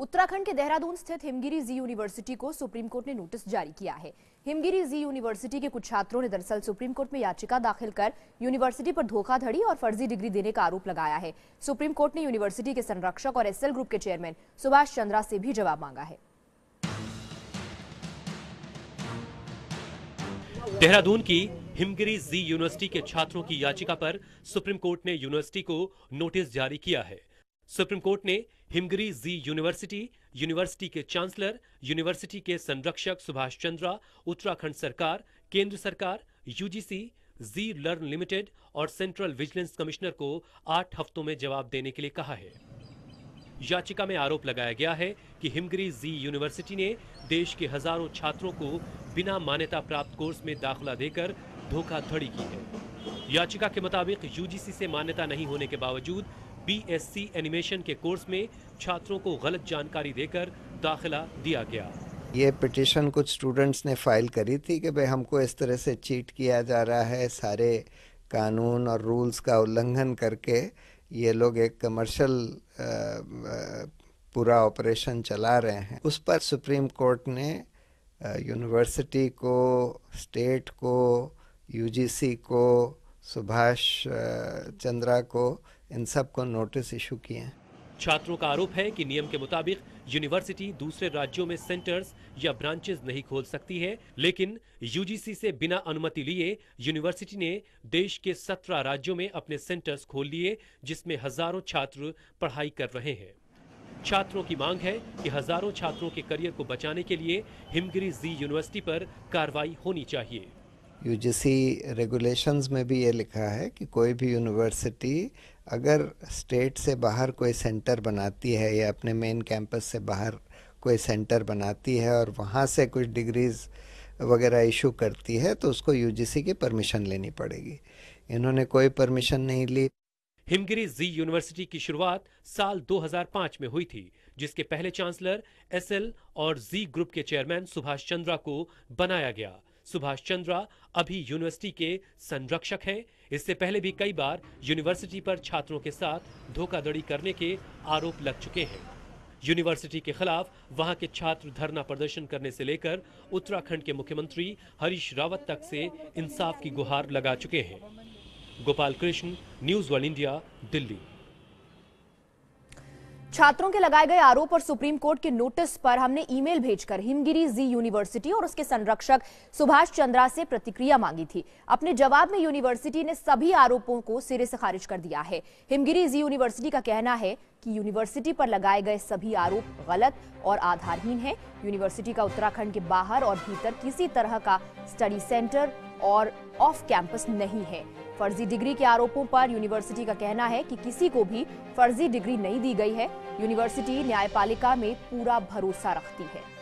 उत्तराखंड के देहरादून स्थित हिमगिरी जी यूनिवर्सिटी को सुप्रीम कोर्ट ने नोटिस जारी किया है हिमगिरी जी यूनिवर्सिटी के कुछ छात्रों ने दरअसल सुप्रीम कोर्ट में याचिका दाखिल कर यूनिवर्सिटी पर धोखाधड़ी और फर्जी डिग्री देने का आरोप लगाया है सुप्रीम कोर्ट ने यूनिवर्सिटी के संरक्षक और एस ग्रुप के चेयरमैन सुभाष चंद्रा से भी जवाब मांगा है देहरादून की हिमगिरी जी यूनिवर्सिटी के छात्रों की याचिका पर सुप्रीम कोर्ट ने यूनिवर्सिटी को नोटिस जारी किया है सुप्रीम कोर्ट ने हिमगिरी जी यूनिवर्सिटी यूनिवर्सिटी के चांसलर यूनिवर्सिटी के संरक्षक सुभाष चंद्रा उत्तराखंड सरकार केंद्र सरकार यूजीसी जी लर्न लिमिटेड और सेंट्रल विजिलेंस कमिश्नर को आठ हफ्तों में जवाब देने के लिए कहा है याचिका में आरोप लगाया गया है कि हिमगिरी जी यूनिवर्सिटी ने देश के हजारों छात्रों को बिना मान्यता प्राप्त कोर्स में दाखिला देकर धोखाधड़ी की है याचिका के मुताबिक यूजीसी से मान्यता नहीं होने के बावजूद बीएससी एनिमेशन के कोर्स में छात्रों को गलत जानकारी देकर दाखिला दिया गया ये पिटिशन कुछ स्टूडेंट्स ने फाइल करी थी कि भाई हमको इस तरह से चीट किया जा रहा है सारे कानून और रूल्स का उल्लंघन करके ये लोग एक कमर्शल पूरा ऑपरेशन चला रहे हैं उस पर सुप्रीम कोर्ट ने यूनिवर्सिटी को स्टेट को यूजीसी को सुभाष चंद्रा को इन सब को नोटिस इशू किए हैं छात्रों का आरोप है कि नियम के मुताबिक यूनिवर्सिटी दूसरे राज्यों में सेंटर्स या ब्रांचेज नहीं खोल सकती है लेकिन यूजीसी से बिना अनुमति लिए यूनिवर्सिटी ने देश के सत्रह राज्यों में अपने सेंटर्स खोल लिए जिसमें हजारों छात्र पढ़ाई कर रहे हैं छात्रों की मांग है कि हजारों छात्रों के करियर को बचाने के लिए हिमगिरी जी यूनिवर्सिटी पर कार्रवाई होनी चाहिए यूजीसी रेगुलेशंस में भी ये लिखा है कि कोई भी यूनिवर्सिटी अगर स्टेट से बाहर कोई सेंटर बनाती है या अपने मेन कैंपस से बाहर कोई सेंटर बनाती है और वहाँ से कुछ डिग्रीज़ वगैरह इशू करती है तो उसको यूजीसी की परमिशन लेनी पड़ेगी इन्होंने कोई परमिशन नहीं ली हिमगिरी जी यूनिवर्सिटी की शुरुआत साल 2005 में हुई थी जिसके पहले चांसलर एसएल और जी ग्रुप के चेयरमैन सुभाष चंद्रा को बनाया गया सुभाष चंद्रा अभी यूनिवर्सिटी के संरक्षक हैं इससे पहले भी कई बार यूनिवर्सिटी पर छात्रों के साथ धोखाधड़ी करने के आरोप लग चुके हैं यूनिवर्सिटी के खिलाफ वहां के छात्र धरना प्रदर्शन करने से लेकर उत्तराखंड के मुख्यमंत्री हरीश रावत तक से इंसाफ की गुहार लगा चुके हैं Gopal Krishna news one India Delhi छात्रों के लगाए गए आरोप और सुप्रीम कोर्ट के नोटिस पर हमने ईमेल भेजकर हिमगिरी जी यूनिवर्सिटी और उसके संरक्षक सुभाष चंद्रा से प्रतिक्रिया मांगी थी अपने जवाब में यूनिवर्सिटी ने सभी आरोपों को सिरे से खारिज कर दिया है हिमगिरी जी यूनिवर्सिटी का कहना है कि यूनिवर्सिटी पर लगाए गए सभी आरोप गलत और आधारहीन है यूनिवर्सिटी का उत्तराखंड के बाहर और भीतर किसी तरह का स्टडी सेंटर और ऑफ कैंपस नहीं है फर्जी डिग्री के आरोपों पर यूनिवर्सिटी का कहना है कि किसी को भी फर्जी डिग्री नहीं दी गई है यूनिवर्सिटी न्यायपालिका में पूरा भरोसा रखती है